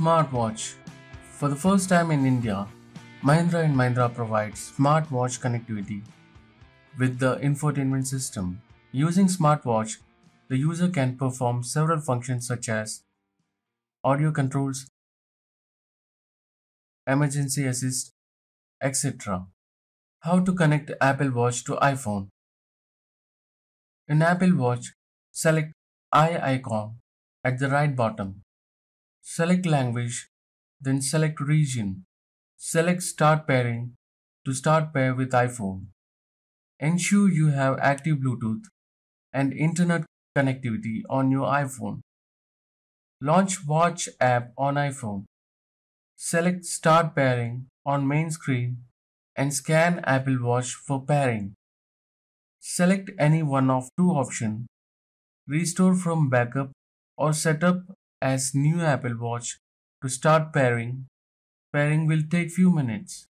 Smartwatch. For the first time in India, Mahindra & Mahindra provides smartwatch connectivity with the infotainment system. Using smartwatch, the user can perform several functions such as audio controls, emergency assist, etc. How to connect Apple Watch to iPhone In Apple Watch, select i icon at the right bottom. Select language, then select region. Select start pairing to start pair with iPhone. Ensure you have active Bluetooth and internet connectivity on your iPhone. Launch Watch app on iPhone. Select Start Pairing on main screen and scan Apple Watch for pairing. Select any one of two options, restore from backup or setup as new Apple Watch to start pairing. Pairing will take few minutes.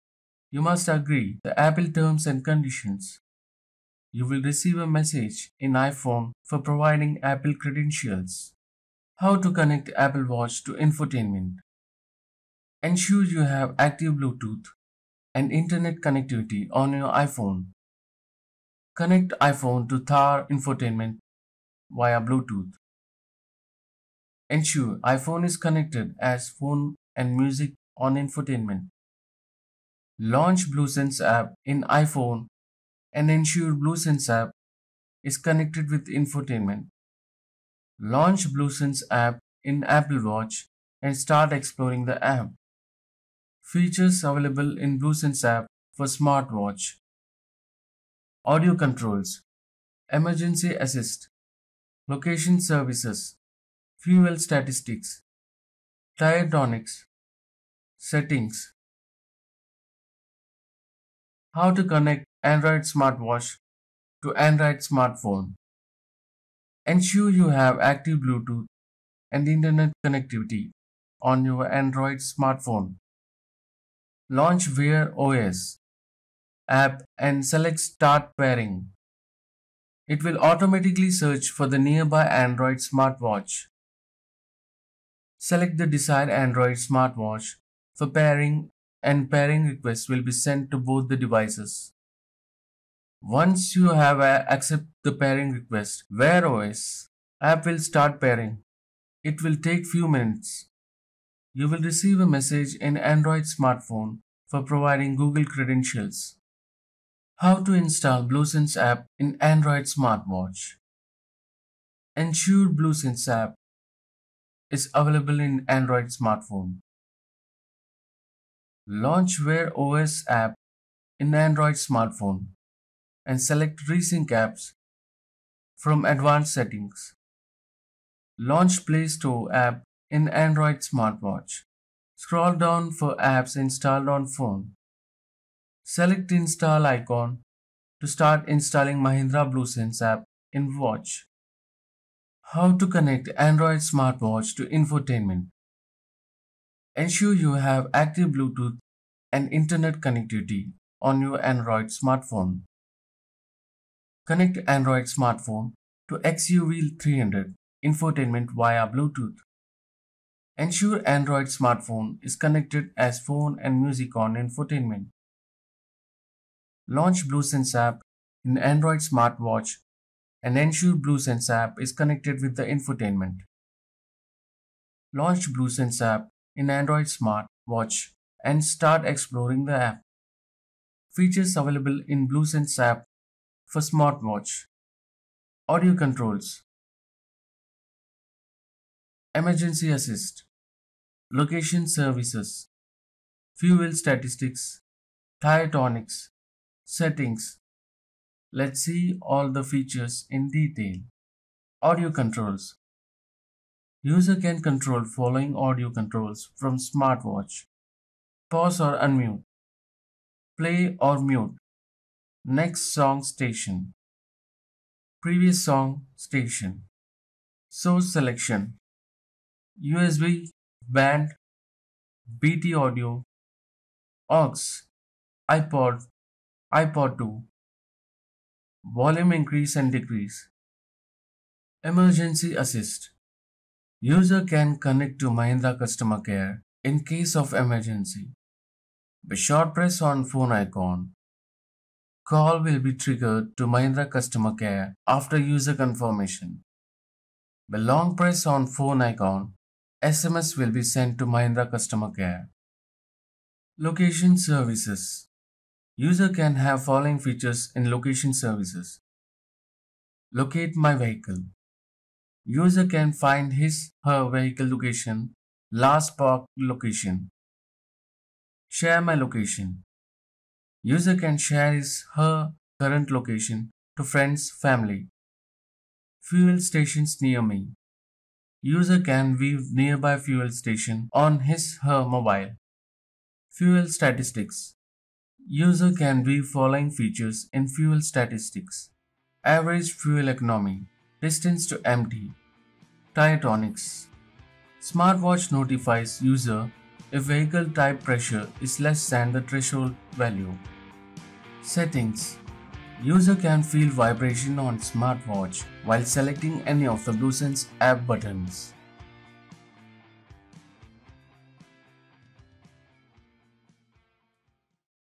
You must agree the Apple terms and conditions. You will receive a message in iPhone for providing Apple credentials. How to connect Apple Watch to infotainment. Ensure you have active Bluetooth and internet connectivity on your iPhone. Connect iPhone to Thar infotainment via Bluetooth. Ensure iPhone is connected as phone and music on infotainment. Launch BlueSense app in iPhone and ensure BlueSense app is connected with infotainment. Launch BlueSense app in Apple Watch and start exploring the app. Features available in BlueSense app for smartwatch. Audio controls, emergency assist, location services, fuel statistics, diadonics settings, how to connect Android smartwatch to Android smartphone. Ensure you have active Bluetooth and internet connectivity on your Android smartphone. Launch Wear OS app and select Start Pairing. It will automatically search for the nearby Android smartwatch. Select the desired Android smartwatch for pairing and pairing requests will be sent to both the devices. Once you have uh, accepted the pairing request, Wear OS app will start pairing. It will take few minutes. You will receive a message in Android smartphone for providing Google credentials. How to install BlueSense app in Android smartwatch. Ensure BlueSense app is available in Android smartphone. Launch Wear OS app in Android smartphone and select Resync apps from Advanced Settings. Launch Play Store app in Android smartwatch. Scroll down for apps installed on phone. Select install icon to start installing Mahindra BlueSense app in watch. How to connect Android smartwatch to infotainment. Ensure you have active Bluetooth and internet connectivity on your Android smartphone. Connect Android smartphone to XUV 300 infotainment via Bluetooth. Ensure Android smartphone is connected as phone and music on infotainment. Launch BlueSense app in Android smartwatch and ensure BlueSense app is connected with the infotainment. Launch BlueSense app in Android smartwatch and start exploring the app. Features available in BlueSense app for smartwatch. Audio controls. Emergency assist. Location services. Fuel statistics. Tire tonics. Settings. Let's see all the features in detail. Audio controls. User can control following audio controls from smartwatch. Pause or unmute. Play or mute. Next song station. Previous song station. Source selection. USB, band, BT audio, aux, iPod, iPod 2, volume increase and decrease. Emergency assist. User can connect to Mahindra customer care in case of emergency. By short press on phone icon. Call will be triggered to Mahindra customer care after user confirmation. By long press on phone icon. SMS will be sent to Mahindra customer care. Location services. User can have following features in location services. Locate my vehicle. User can find his her vehicle location, last park location. Share my location. User can share his her current location to friends, family. Fuel stations near me. User can view nearby fuel station on his her mobile. Fuel statistics. User can view following features in fuel statistics. Average fuel economy, distance to empty, Tietonics. Smartwatch notifies user if vehicle tire pressure is less than the threshold value. Settings User can feel vibration on smartwatch while selecting any of the BlueSense app buttons.